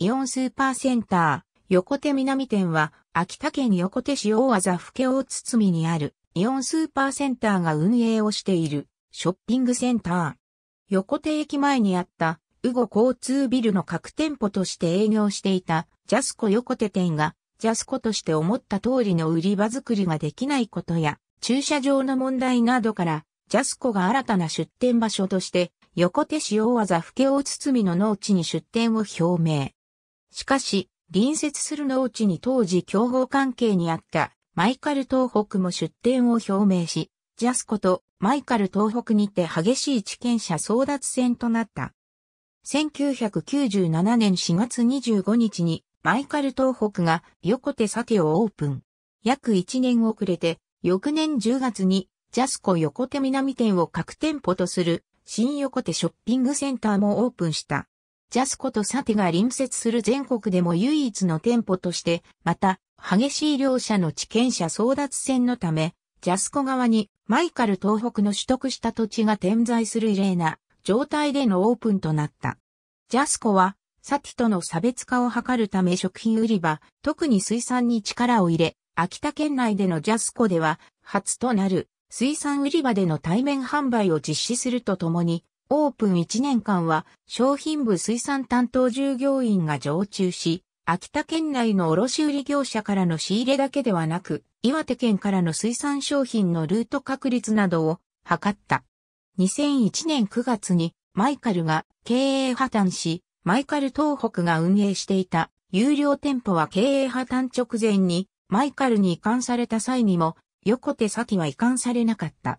イオンスーパーセンター、横手南店は、秋田県横手市大技府家大堤にある、イオンスーパーセンターが運営をしている、ショッピングセンター。横手駅前にあった、ウゴ交通ビルの各店舗として営業していた、ジャスコ横手店が、ジャスコとして思った通りの売り場作りができないことや、駐車場の問題などから、ジャスコが新たな出店場所として、横手市大技府家大堤の農地に出店を表明。しかし、隣接する農地に当時競合関係にあったマイカル東北も出店を表明し、ジャスコとマイカル東北にて激しい地権者争奪戦となった。1997年4月25日にマイカル東北が横手サテをオープン。約1年遅れて、翌年10月にジャスコ横手南店を各店舗とする新横手ショッピングセンターもオープンした。ジャスコとサティが隣接する全国でも唯一の店舗として、また、激しい両者の地権者争奪戦のため、ジャスコ側にマイカル東北の取得した土地が点在する異例な状態でのオープンとなった。ジャスコは、サティとの差別化を図るため食品売り場、特に水産に力を入れ、秋田県内でのジャスコでは、初となる水産売り場での対面販売を実施するとともに、オープン1年間は商品部水産担当従業員が常駐し、秋田県内の卸売業者からの仕入れだけではなく、岩手県からの水産商品のルート確率などを測った。2001年9月にマイカルが経営破綻し、マイカル東北が運営していた有料店舗は経営破綻直前にマイカルに移管された際にも横手先は移管されなかった。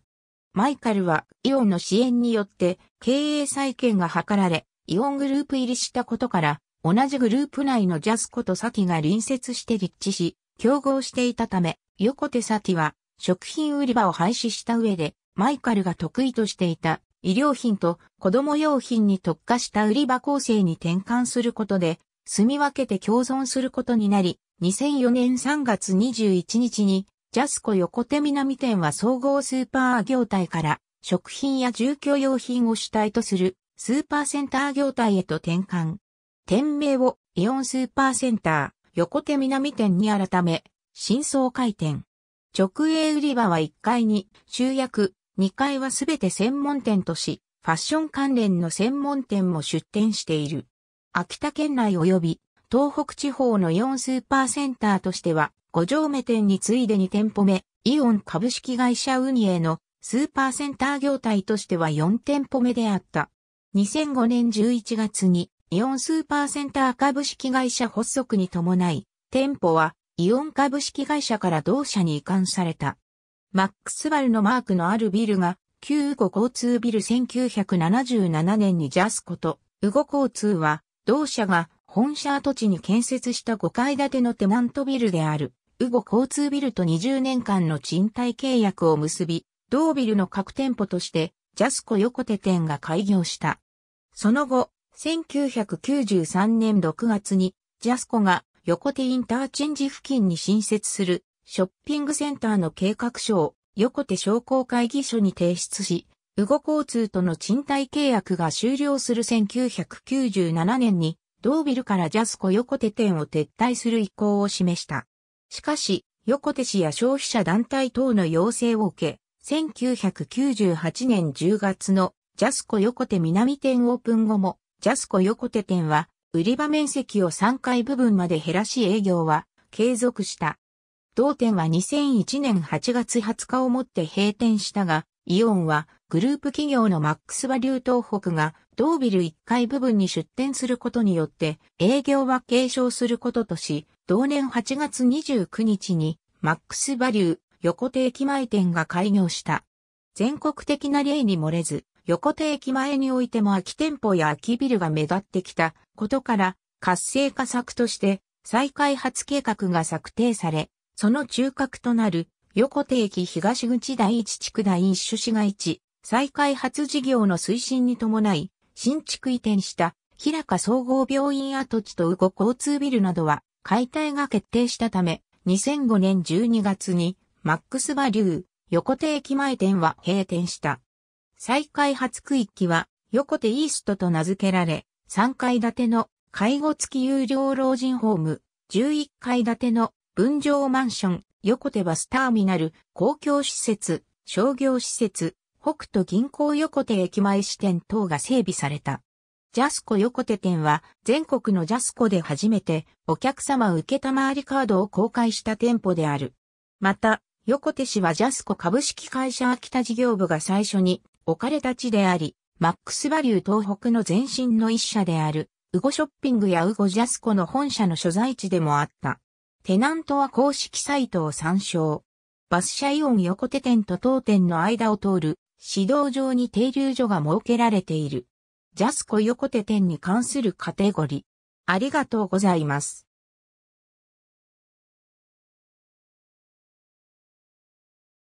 マイカルはイオンの支援によって経営再建が図られ、イオングループ入りしたことから、同じグループ内のジャスコとサティが隣接して立地し、競合していたため、横手サティは食品売り場を廃止した上で、マイカルが得意としていた医療品と子供用品に特化した売り場構成に転換することで、住み分けて共存することになり、2004年3月21日にジャスコ横手南店は総合スーパー業態から食品や住居用品を主体とするスーパーセンター業態へと転換。店名をイオンスーパーセンター横手南店に改め、新装開店。直営売り場は1階に集約、2階はすべて専門店とし、ファッション関連の専門店も出店している。秋田県内及び東北地方のイオンスーパーセンターとしては五条目店に次いで2店舗目、イオン株式会社ウニエのスーパーセンター業態としては4店舗目であった。2005年11月にイオンスーパーセンター株式会社発足に伴い、店舗はイオン株式会社から同社に移管された。マックスバルのマークのあるビルが、旧五交通ビル1977年にジャスコと、ウゴ交通は、同社が本社跡地に建設した5階建てのテナントビルである。ウゴ交通ビルと20年間の賃貸契約を結び、同ビルの各店舗としてジャスコ横手店が開業した。その後、1993年6月にジャスコが横手インターチェンジ付近に新設するショッピングセンターの計画書を横手商工会議所に提出し、ウゴ交通との賃貸契約が終了する1997年に同ビルからジャスコ横手店を撤退する意向を示した。しかし、横手市や消費者団体等の要請を受け、1998年10月のジャスコ横手南店オープン後も、ジャスコ横手店は、売り場面積を3階部分まで減らし営業は継続した。同店は2001年8月20日をもって閉店したが、イオンはグループ企業のマックスバリュー東北が同ビル1階部分に出店することによって営業は継承することとし、同年8月29日にマックスバリュー横手駅前店が開業した。全国的な例に漏れず、横手駅前においても空き店舗や空きビルが目立ってきたことから、活性化策として再開発計画が策定され、その中核となる横手駅東口第一地区第一種市街地再開発事業の推進に伴い、新築移転した平川総合病院跡地と動交通ビルなどは解体が決定したため、2005年12月にマックスバリュー横手駅前店は閉店した。再開発区域は横手イーストと名付けられ、3階建ての介護付き有料老人ホーム、11階建ての分譲マンション、横手バスターミナル、公共施設、商業施設、北斗銀行横手駅前支店等が整備された。ジャスコ横手店は全国のジャスコで初めてお客様受けたまわりカードを公開した店舗である。また、横手市はジャスコ株式会社秋田事業部が最初に置かれた地であり、マックスバリュー東北の前身の一社である、ウゴショッピングやウゴジャスコの本社の所在地でもあった。テナントは公式サイトを参照。バス車イオン横手店と当店の間を通る、指導上に停留所が設けられている。ジャスコ横手店に関するカテゴリ。ありがとうございます。